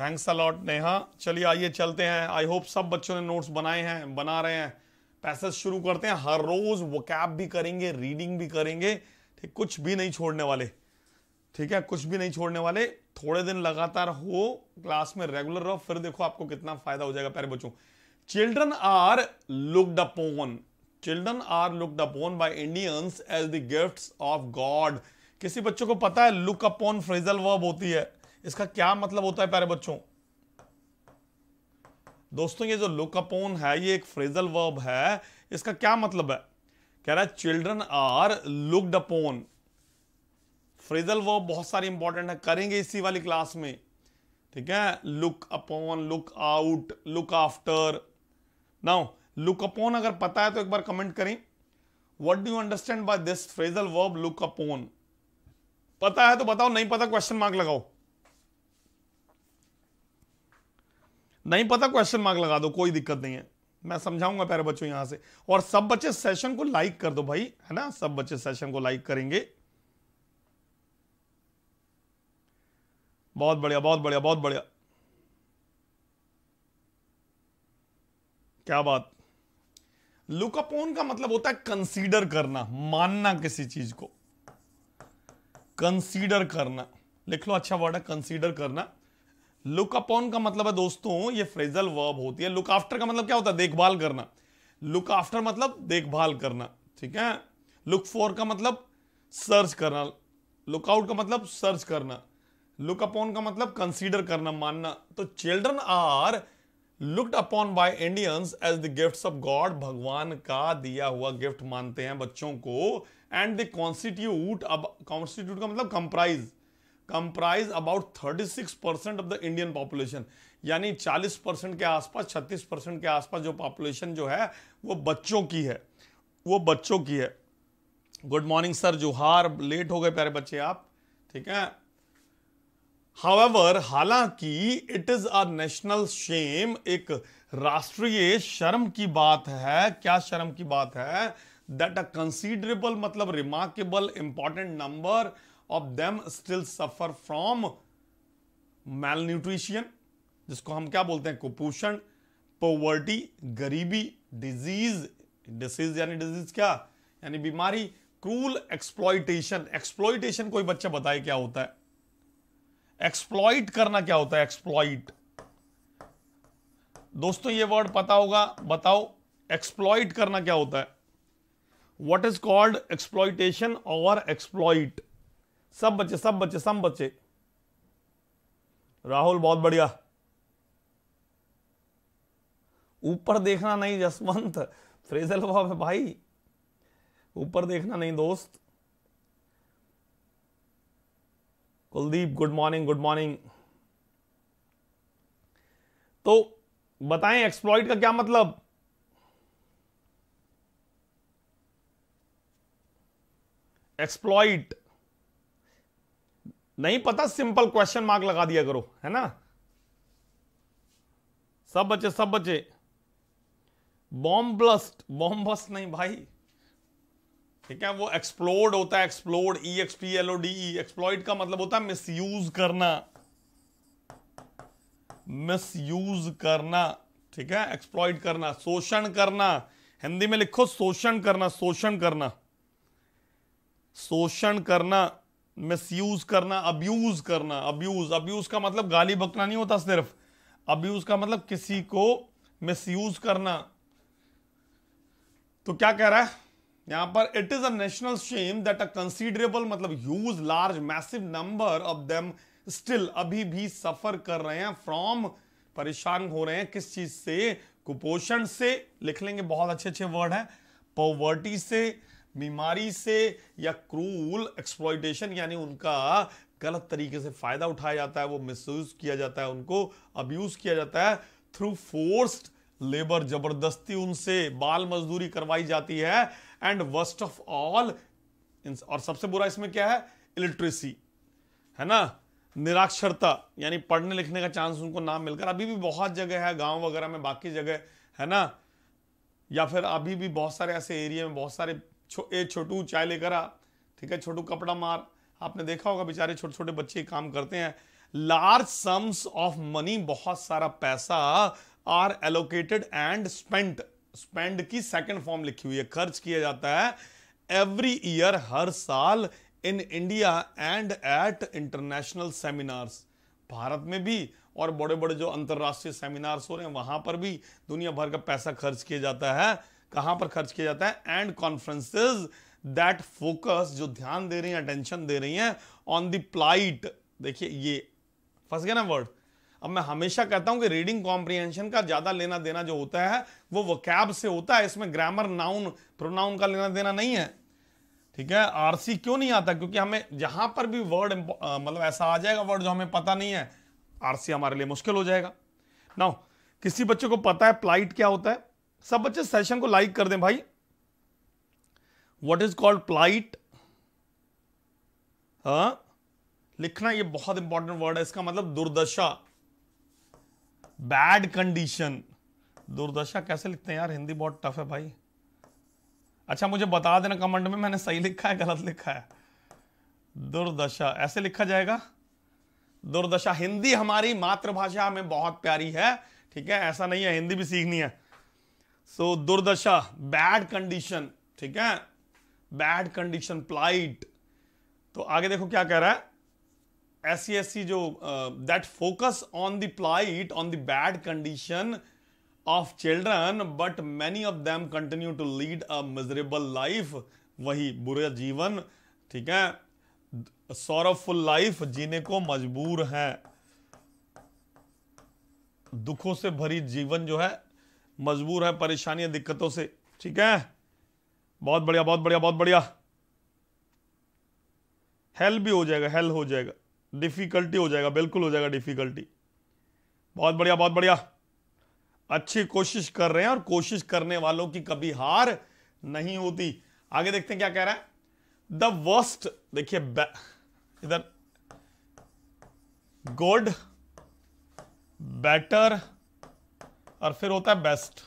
थैंक्स अलॉट नेहा चलिए आइए चलते हैं आई होप सब बच्चों ने नोट्स बनाए हैं बना रहे हैं पैसेज शुरू करते हैं हर रोज वकैब भी करेंगे रीडिंग भी करेंगे ठीक कुछ भी नहीं छोड़ने वाले ठीक है कुछ भी नहीं छोड़ने वाले थोड़े दिन लगातार हो क्लास में रेगुलर रहो फिर देखो आपको कितना फायदा हो जाएगा प्यारे बच्चों children are looked upon children are looked upon by Indians as the gift of God किसी बच्चों को पता है लुक अपॉन फ्रेजल वर्ब होती है इसका क्या मतलब होता है प्यारे बच्चों दोस्तों ये जो लुकअपोन है ये एक फ्रेजल वर्ब है इसका क्या मतलब है कह रहा है children are looked upon phrasal verb बहुत सारी इंपॉर्टेंट है करेंगे इसी वाली क्लास में ठीक है look upon look out look after now look upon अगर पता है तो एक बार कमेंट करें what do you understand by this phrasal verb look upon पता है तो बताओ नहीं पता क्वेश्चन मार्क लगाओ नहीं पता क्वेश्चन मार्क लगा दो कोई दिक्कत नहीं है मैं समझाऊंगा प्यारे बच्चों यहां से और सब बच्चे सेशन को लाइक कर दो भाई है ना सब बच्चे सेशन को लाइक करेंगे बहुत बढ़िया बहुत बढ़िया बहुत बढ़िया क्या बात लुकअपोन का मतलब होता है कंसीडर करना मानना किसी चीज को कंसीडर करना लिख लो अच्छा वर्ड है कंसीडर करना लुक अपॉन का मतलब है दोस्तों ये फ्रेजल वर्ब होती है लुक आफ्टर का मतलब क्या होता है देखभाल करना लुक आफ्टर मतलब देखभाल करना ठीक है लुक फॉर का मतलब सर्च करना लुकआउट का मतलब सर्च करना लुक अपॉन का मतलब कंसीडर करना मानना तो children are looked upon by Indians as the gifts of God भगवान का दिया हुआ गिफ्ट मानते हैं बच्चों को एंड द कॉन्स्टिट्यूट अब कॉन्स्टिट्यूट का मतलब comprise comprise about 36 percent of the Indian population यानी 40 परसेंट के आसपास 36 परसेंट के आसपास जो पॉपुलेशन जो है वो बच्चों की है वो बच्चों की है गुड मॉर्निंग सर जोहार लेट हो गए प्यारे बच्चे आप ठीक है हावेवर हालांकि it is a national shame एक राष्ट्रीय शर्म की बात है क्या शर्म की बात है दैट अ कंसिडरेबल मतलब remarkable important number of them still suffer from nutrition जिसको हम क्या बोलते हैं कुपोषण पोवर्टी गरीबी डिजीज डिसीज यानी डिजीज क्या यानी बीमारी क्रूल एक्सप्लॉयटेशन एक्सप्लॉयटेशन कोई बच्चा बताए क्या होता है एक्सप्लॉइट करना क्या होता है एक्सप्लॉइट दोस्तों ये वर्ड पता होगा बताओ एक्सप्लॉइट करना क्या होता है व्हाट इज कॉल्ड एक्सप्लॉइटेशन और एक्सप्लॉइट सब बच्चे सब बच्चे सब बच्चे राहुल बहुत बढ़िया ऊपर देखना नहीं जसवंत फ्रेजल बाब भाई ऊपर देखना नहीं दोस्त Kuldeep good morning good morning तो बताएं एक्सप्लॉइट का क्या मतलब एक्सप्लॉइट नहीं पता सिंपल क्वेश्चन मार्क लगा दिया करो है ना सब बच्चे सब बच्चे बॉम्ब ब्लस्ट बॉम्ब ब्लस्ट नहीं भाई ठीक है वो एक्सप्लोर्ड होता है exploited E X P L O D exploited का मतलब होता है मिसयूज करना मिसयूज करना ठीक है एक्सप्लॉइड करना शोषण करना हिंदी में लिखो शोषण करना शोषण करना शोषण करना मिसयूज करना अब्यूज करना अब्यूज अब्यूज का मतलब गाली बकना नहीं होता सिर्फ अब्यूज का मतलब किसी को मिसयूज करना तो क्या कह रहा है यहां पर it is a national shame that a considerable मतलब huge large massive number of them still अभी भी सफर कर रहे हैं फ्रॉम परेशान हो रहे हैं किस चीज से कुपोषण से लिख लेंगे बहुत अच्छे अच्छे वर्ड है पोवर्टी से बीमारी से या क्रूल एक्सप्लॉयटेशन यानी उनका गलत तरीके से फायदा उठाया जाता है वो मिसयूज किया जाता है उनको अब्यूज किया जाता है थ्रू फोर्स्ड लेबर जबरदस्ती उनसे बाल मजदूरी करवाई जाती है एंड वर्स्ट ऑफ ऑल और सबसे बुरा इसमें क्या है इलिट्रेसी है ना निराक्षरता यानी पढ़ने लिखने का चांस उनको ना मिलकर अभी भी बहुत जगह है गांव वगैरह में बाकी जगह है ना या फिर अभी भी बहुत सारे ऐसे एरिया में बहुत सारे छो, ए छोटू चाय लेकर आ ठीक है छोटू कपड़ा मार आपने देखा होगा बेचारे छोटे छोटे बच्चे काम करते हैं लार्ज सम्स ऑफ मनी बहुत सारा पैसा are allocated and spent spend की सेकेंड फॉर्म लिखी हुई है खर्च किया जाता है एवरी ईयर हर साल in India and at international seminars भारत में भी और बड़े बड़े जो अंतर्राष्ट्रीय सेमिनार्स हो रहे हैं वहां पर भी दुनिया भर का पैसा खर्च किया जाता है कहां पर खर्च किया जाता है एंड कॉन्फ्रेंसेज दैट फोकस जो ध्यान दे रही हैं अटेंशन दे रही हैं ऑन द प्लाइट देखिए ये फंस गया ना वर्ड अब मैं हमेशा कहता हूं कि रीडिंग कॉम्प्रिहेंशन का ज्यादा लेना देना जो होता है वो वकैब से होता है इसमें ग्रामर नाउन प्रोनाउन का लेना देना नहीं है ठीक है आरसी क्यों नहीं आता क्योंकि हमें जहां पर भी वर्ड मतलब ऐसा आ जाएगा वर्ड जो हमें पता नहीं है आरसी हमारे लिए मुश्किल हो जाएगा ना किसी बच्चे को पता है प्लाइट क्या होता है सब बच्चे सेशन को लाइक कर दें भाई व्हाट इज कॉल्ड प्लाइट लिखना ये बहुत इंपॉर्टेंट वर्ड है इसका मतलब दुर्दशा बैड कंडीशन दुर्दशा कैसे लिखते हैं यार हिंदी बहुत टफ है भाई अच्छा मुझे बता देना कमेंट में मैंने सही लिखा है गलत लिखा है दुर्दशा ऐसे लिखा जाएगा दुर्दशा हिंदी हमारी मातृभाषा हमें बहुत प्यारी है ठीक है ऐसा नहीं है हिंदी भी सीखनी है सो so, दुर्दशा बैड कंडीशन ठीक है बैड कंडीशन प्लाइट तो आगे देखो क्या कह रहा है ऐसी ऐसी जो that focus on the plight on the bad condition of children but many of them continue to lead a miserable life वही बुरा जीवन ठीक है सौरफुल लाइफ जीने को मजबूर है दुखों से भरी जीवन जो है मजबूर हैं परेशानियां दिक्कतों से ठीक है बहुत बढ़िया बहुत बढ़िया बहुत बढ़िया हेल भी हो जाएगा हेल हो जाएगा डिफिकल्टी हो जाएगा बिल्कुल हो जाएगा डिफिकल्टी बहुत बढ़िया बहुत बढ़िया अच्छी कोशिश कर रहे हैं और कोशिश करने वालों की कभी हार नहीं होती आगे देखते हैं क्या कह रहा है द वर्स्ट देखिए इधर गुड बेटर और फिर होता है बेस्ट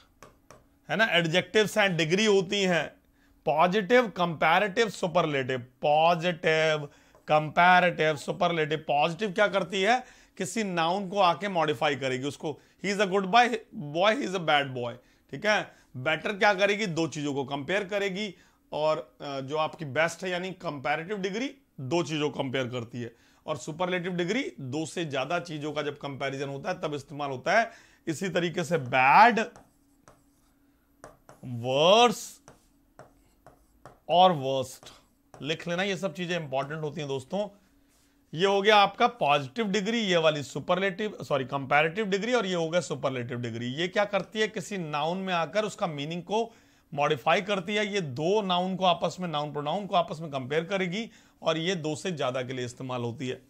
है ना एडजेक्टिव्स एंड डिग्री होती हैं positive comparative superlative positive comparative superlative positive क्या करती है किसी नाउन को आके मॉडिफाई करेगी उसको he is a good boy boy he is a bad boy ठीक है बेटर क्या करेगी दो चीजों को कंपेयर करेगी और जो आपकी बेस्ट है यानी कंपेरेटिव डिग्री दो चीजों को कंपेयर करती है और सुपरलेटिव डिग्री दो से ज्यादा चीजों का जब कंपैरिजन होता है तब इस्तेमाल होता है इसी तरीके से बैड वर्स और वर्स्ट लिख लेना ये सब चीजें इंपॉर्टेंट होती हैं दोस्तों ये हो गया आपका पॉजिटिव डिग्री ये वाली सुपरलेटिव सॉरी कंपैरेटिव डिग्री और ये हो गया सुपरलेटिव डिग्री ये क्या करती है किसी नाउन में आकर उसका मीनिंग को मॉडिफाई करती है ये दो नाउन को आपस में नाउन प्रोनाउन को आपस में कंपेयर करेगी और ये दो से ज्यादा के लिए इस्तेमाल होती है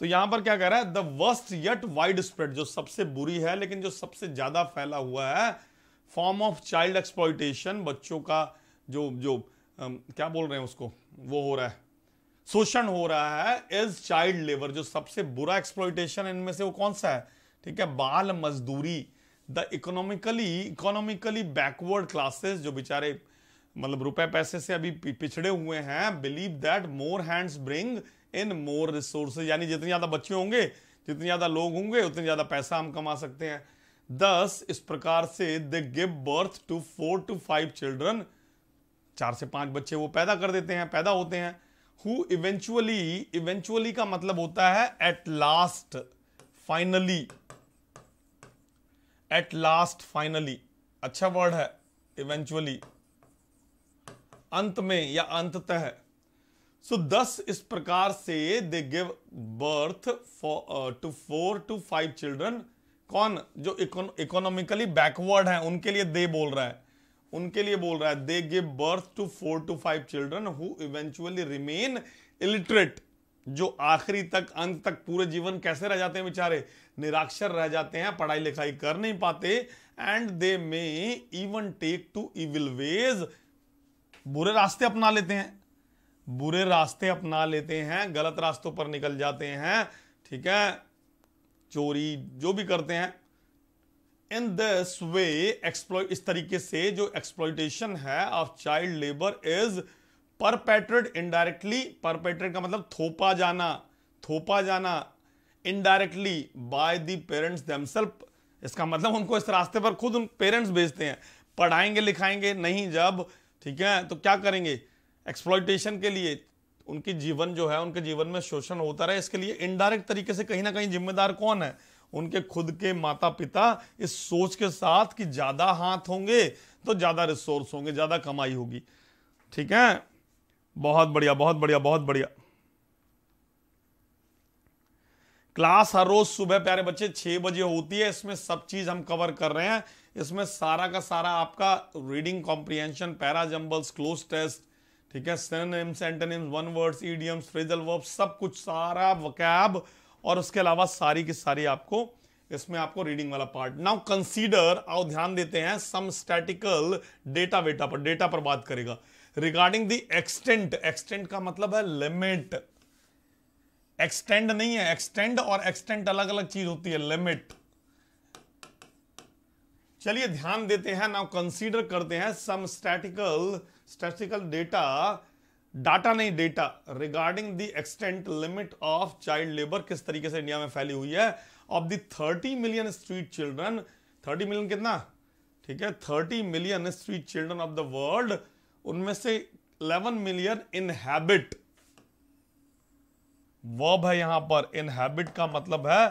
तो यहां पर क्या कह रहा है the worst yet widespread जो सबसे बुरी है लेकिन जो सबसे ज्यादा फैला हुआ है फॉर्म ऑफ चाइल्ड एक्सप्लॉयटेशन बच्चों का जो जो अम, क्या बोल रहे हैं उसको वो हो रहा है शोषण हो रहा है इज चाइल्ड लेबर जो सबसे बुरा एक्सप्लॉयटेशन इनमें से वो कौन सा है ठीक है बाल मजदूरी the economically economically backward classes जो बेचारे मतलब रुपए पैसे से अभी पिछड़े हुए हैं believe that more hands bring in more resource यानी जितने ज़्यादा बच्चे होंगे जितने ज़्यादा लोग होंगे उतने ज़्यादा पैसा हम कमा सकते हैं दस इस प्रकार से they give birth to four to five children चार से पांच बच्चे वो पैदा कर देते हैं पैदा होते हैं हु इवेंचुअली इवेंचुअली का मतलब होता है at last finally at last finally अच्छा वर्ड है इवेंचुअली अंत में या अंततः सो दस इस प्रकार से they give birth to four to five children कौन जो इकोनॉमिकली बैकवर्ड है उनके लिए दे बोल रहा है उनके लिए बोल रहा है they give birth to four to five children who eventually remain illiterate जो आखिरी तक अंत तक पूरे जीवन कैसे रह जाते हैं बेचारे निराक्षर रह जाते हैं पढ़ाई लिखाई कर नहीं पाते and they may even take to evil ways बुरे रास्ते अपना लेते हैं बुरे रास्ते अपना लेते हैं गलत रास्तों पर निकल जाते हैं ठीक है चोरी जो भी करते हैं इन दिस वे एक्सप्लो इस तरीके से जो एक्सप्लोइटेशन है of child labour is perpetrated indirectly perpetrated का मतलब थोपा जाना थोपा जाना indirectly by the parents themselves इसका मतलब उनको इस रास्ते पर खुद उन पेरेंट्स भेजते हैं पढ़ाएंगे लिखाएंगे नहीं जब ठीक है तो क्या करेंगे एक्सप्लॉयटेशन के लिए उनकी जीवन जो है उनके जीवन में शोषण होता रहे इसके लिए इनडायरेक्ट तरीके से कहीं ना कहीं जिम्मेदार कौन है उनके खुद के माता पिता इस सोच के साथ कि ज्यादा हाथ होंगे तो ज्यादा रिसोर्स होंगे ज्यादा कमाई होगी ठीक है बहुत बढ़िया बहुत बढ़िया बहुत बढ़िया क्लास हर रोज सुबह प्यारे बच्चे छह बजे होती है इसमें सब चीज हम कवर कर रहे हैं इसमें सारा का सारा आपका reading comprehension para jumbles cloze test ठीक है synonyms antonyms one words idioms phrasal verb सब कुछ सारा वकैब और उसके अलावा सारी की सारी आपको इसमें आपको रीडिंग वाला पार्ट नाउ कंसीडर आओ ध्यान देते हैं सम स्टैटिकल डेटा वेटा पर डेटा पर बात करेगा रिगार्डिंग द एक्सटेंट एक्सटेंट का मतलब है लिमिट एक्सटेंड नहीं है एक्सटेंड और एक्सटेंट अलग अलग चीज होती है लिमिट चलिए ध्यान देते हैं नाउ कंसीडर करते हैं some statical statical data data नहीं data regarding the extent limit of child labour किस तरीके से इंडिया में फैली हुई है of the thirty million street children thirty million कितना ठीक है thirty million street children of the world उनमें से इलेवन मिलियन इनहैबिट वर्ब है यहां पर इनहैबिट का मतलब है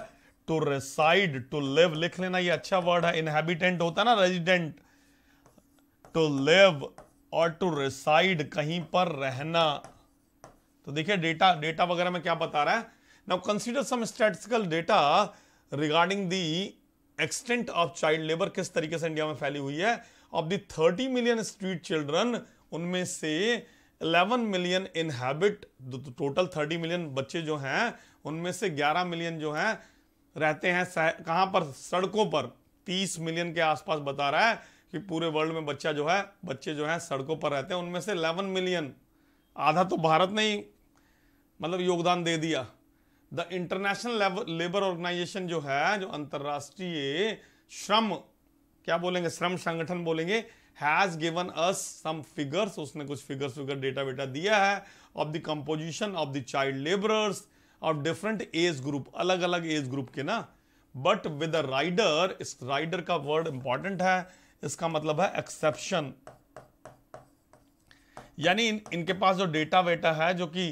टू रिसाइड टू लिव लिख लेना ये अच्छा वर्ड है इनहैबिटेंट होता है ना रेजिडेंट टू लिव और टू रिसाइड कहीं पर रहना तो देखिए डेटा डेटा वगैरह में क्या बता रहा है now consider some statistical data regarding the extent of child labour किस तरीके से इंडिया में फैली हुई है of the thirty million street children उनमें से eleven million inhabit total thirty million बच्चे जो हैं उनमें से ग्यारह मिलियन जो हैं रहते हैं कहाँ पर सड़कों पर तीस मिलियन के आसपास बता रहा है कि पूरे वर्ल्ड में बच्चा जो है बच्चे जो हैं सड़कों पर रहते हैं उनमें से 11 मिलियन आधा तो भारत ने ही मतलब योगदान दे दिया द इंटरनेशनल लेबर ऑर्गेनाइजेशन जो है जो अंतर्राष्ट्रीय श्रम क्या बोलेंगे श्रम संगठन बोलेंगे has given us some figures उसने कुछ फिगर्स फिगर डेटा वेटा दिया है of the composition of the child labourers of different age group अलग अलग एज ग्रुप के ना बट विद राइडर इस राइडर का वर्ड इंपॉर्टेंट है इसका मतलब है एक्सेप्शन यानी इन, इनके पास जो डेटा वेटा है जो कि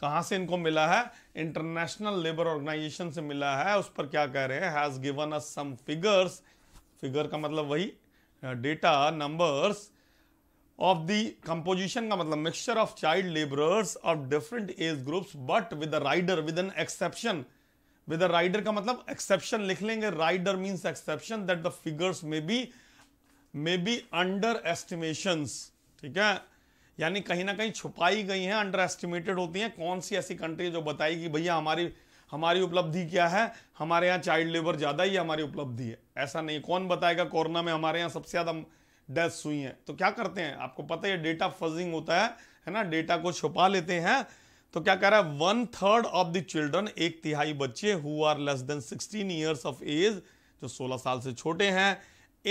कहां से इनको मिला है इंटरनेशनल लेबर ऑर्गेनाइजेशन से मिला है उस पर क्या कह रहे हैं has given us some figures figure का मतलब वही data numbers of the composition का मतलब mixture of child labourers of different age groups but with rider with an exception with rider का मतलब एक्सेप्शन लिख लेंगे rider means exception that the figures may be may be underestimations ठीक है यानी कहीं ना कहीं छुपाई गई हैं अंडर एस्टिमेटेड होती हैं कौन सी ऐसी कंट्री जो बताएगी भैया हमारी हमारी उपलब्धि क्या है हमारे यहाँ चाइल्ड लेबर ज़्यादा ही हमारी उपलब्धि है ऐसा नहीं कौन बताएगा कोरोना में हमारे यहाँ सबसे ज़्यादा डेथ्स हुई हैं तो क्या करते हैं आपको पता है डेटा फजिंग होता है है ना डेटा को छुपा लेते हैं तो क्या कह रहा है one third of the children एक तिहाई बच्चे who are less than sixteen years of age जो सोलह साल से छोटे हैं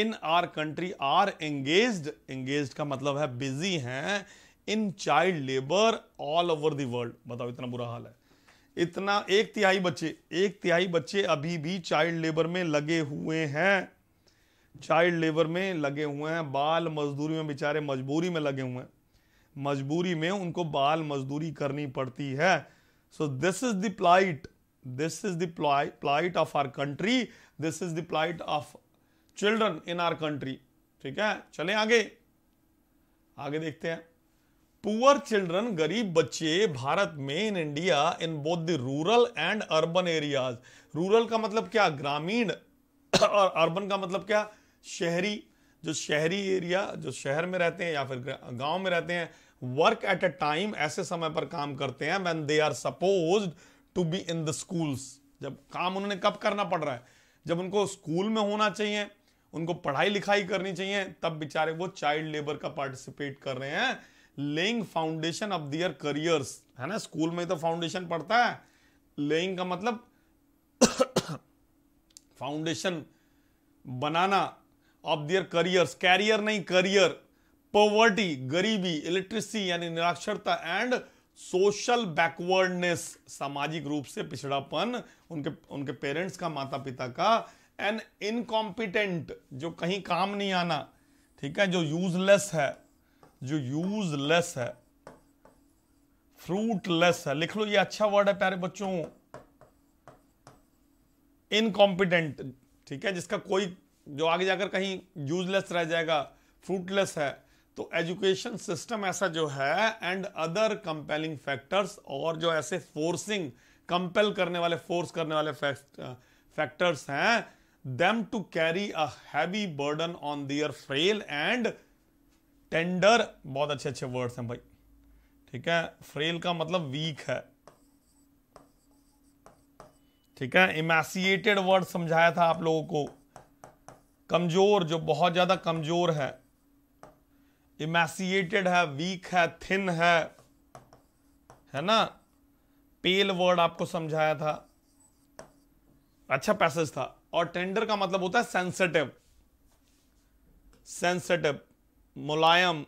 in our country are engage engage का मतलब है बिजी हैं in child labour all over world world बताओ इतना बुरा हाल है इतना एक तिहाई बच्चे एक तिहाई बच्चे अभी भी चाइल्ड लेबर में लगे हुए हैं चाइल्ड लेबर में लगे हुए हैं बाल मजदूरी में बेचारे मजबूरी में लगे हुए हैं मजबूरी में उनको बाल मजदूरी करनी पड़ती है so this is the plight this is the plight of our country this is the plight of children in our country ठीक है चले आगे आगे देखते हैं पुअर चिल्ड्रन गरीब बच्चे भारत में in India in both the rural and urban areas rural का मतलब क्या ग्रामीण और अर्बन का मतलब क्या शहरी जो शहरी एरिया जो शहर में रहते हैं या फिर गांव में रहते हैं वर्क एट अ टाइम ऐसे समय पर काम करते हैं when they are suppose to be in the schools जब काम उन्होंने कब करना पड़ रहा है जब उनको स्कूल में होना चाहिए उनको पढ़ाई लिखाई करनी चाहिए तब बेचारे वो चाइल्ड लेबर का पार्टिसिपेट कर रहे हैं laying foundation of their careers है ना स्कूल में तो फाउंडेशन पड़ता है लेइंग का मतलब फाउंडेशन बनाना ऑफ दियर करियर्स कैरियर नहीं करियर पॉवर्टी गरीबी इलेक्ट्रिसिटी यानी निराक्षरता एंड सोशल बैकवर्डनेस सामाजिक रूप से पिछड़ापन उनके उनके पेरेंट्स का माता पिता का एन इनकॉम्पिटेंट जो कहीं काम नहीं आना ठीक है जो यूजलेस है जो यूजलेस है फ्रूटलेस है लिख लो ये अच्छा वर्ड है प्यारे बच्चों इनकॉम्पिटेंट ठीक है जिसका कोई जो आगे जाकर कहीं यूजलेस रह जाएगा फ्रूटलेस है तो एजुकेशन सिस्टम ऐसा जो है एंड अदर कंपेलिंग फैक्टर्स और जो ऐसे फोर्सिंग कंपेल करने वाले फोर्स करने वाले फैक्टर्स हैं them to carry a heavy burden on their frail and tender बहुत अच्छे अच्छे वर्ड्स हैं भाई ठीक है फ्रेल का मतलब वीक है ठीक है इमेसिएटेड वर्ड समझाया था आप लोगों को कमजोर जो बहुत ज्यादा कमजोर है इमेसिएटेड है वीक है थिन है है ना पेल वर्ड आपको समझाया था अच्छा पैसेज था और टेंडर का मतलब होता है सेंसिटिव सेंसिटिव मुलायम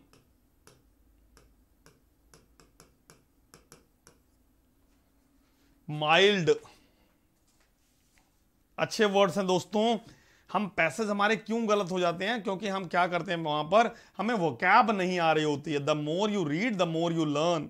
माइल्ड अच्छे वर्ड्स हैं दोस्तों हम पैसेज हमारे क्यों गलत हो जाते हैं क्योंकि हम क्या करते हैं वहां पर हमें वो कैब नहीं आ रही होती है the more you read the more you learn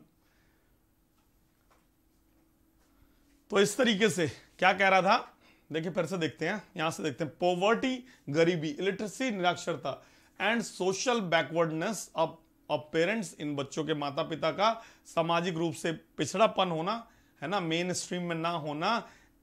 तो इस तरीके से क्या कह रहा था देखिए फिर से देखते हैं यहां से देखते हैं पॉवर्टी गरीबी इलिटरेसी निराक्षरता and social backwardness of of parents इन बच्चों के माता पिता का सामाजिक रूप से पिछड़ापन होना है ना मेन स्ट्रीम में ना होना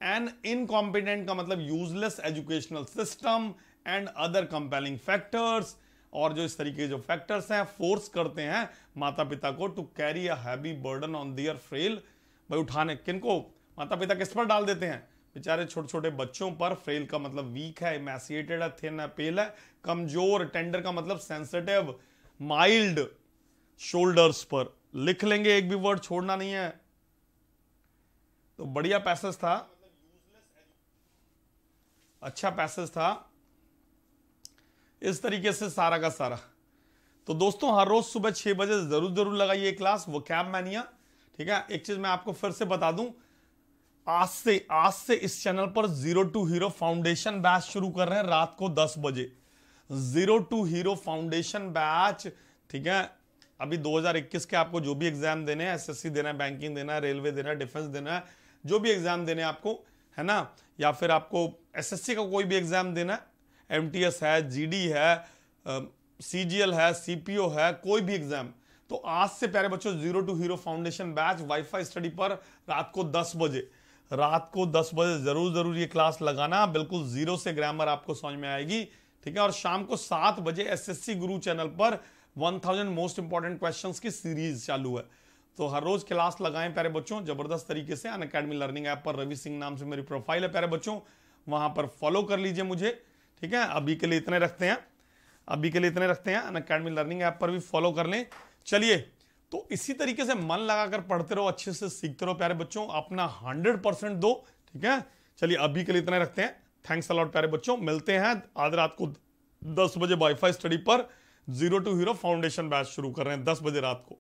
एंड इनकॉम्पिटेंट का मतलब useless educational system and other compelling factors और जो इस तरीके के जो फैक्टर्स हैं फोर्स करते हैं माता पिता को to carry a heavy burden on their frail भाई उठाने किनको माता पिता किस पर डाल देते हैं बेचारे छोटे छोटे बच्चों पर फ्रेल का मतलब वीक है इमेसिएटेड है थिन है पेल है कमजोर टेंडर का मतलब सेंसिटिव माइल्ड शोल्डर्स पर लिख लेंगे एक भी वर्ड छोड़ना नहीं है तो बढ़िया पैसेज था अच्छा पैसेज था इस तरीके से सारा का सारा तो दोस्तों हर रोज सुबह छह बजे जरूर जरूर लगाइए क्लास वो कैब मैनिया ठीक है एक चीज मैं आपको फिर से बता दूं आज से आज से इस चैनल पर zero to hero foundation batch शुरू कर रहे हैं रात को दस बजे zero to hero foundation batch ठीक है अभी 2021 के आपको जो भी एग्जाम देने हैं एसएससी देना है बैंकिंग देना है रेलवे देना है डिफेंस देना है जो भी एग्जाम देने हैं आपको है ना या फिर आपको एसएससी का कोई भी एग्जाम देना है एमटीएस है जीडी है सीजीएल है सीपीओ है कोई भी एग्जाम तो आज से प्यारे बच्चों zero to hero foundation batch WiFi Study पर रात को दस बजे रात को दस बजे जरूर जरूर ये क्लास लगाना बिल्कुल जीरो से ग्रामर आपको समझ में आएगी ठीक है और शाम को सात बजे एसएससी गुरु चैनल पर 1000 मोस्ट इंपॉर्टेंट क्वेश्चन की सीरीज चालू है तो हर रोज क्लास लगाएं प्यारे बच्चों जबरदस्त तरीके से अन अकेडमी लर्निंग ऐप पर रवि सिंह नाम से मेरी प्रोफाइल है प्यारे बच्चों वहां पर फॉलो कर लीजिए मुझे ठीक है अभी के लिए इतने रखते हैं अभी के लिए इतने रखते हैं अन अकेडमी लर्निंग ऐप पर भी फॉलो कर लें चलिए तो इसी तरीके से मन लगाकर पढ़ते रहो अच्छे से सीखते रहो प्यारे बच्चों अपना हंड्रेड परसेंट दो ठीक है चलिए अभी के लिए इतना रखते हैं थैंक्स अलॉट प्यारे बच्चों मिलते हैं आज रात को दस बजे वाईफाई स्टडी पर zero to hero foundation batch शुरू कर रहे हैं दस बजे रात को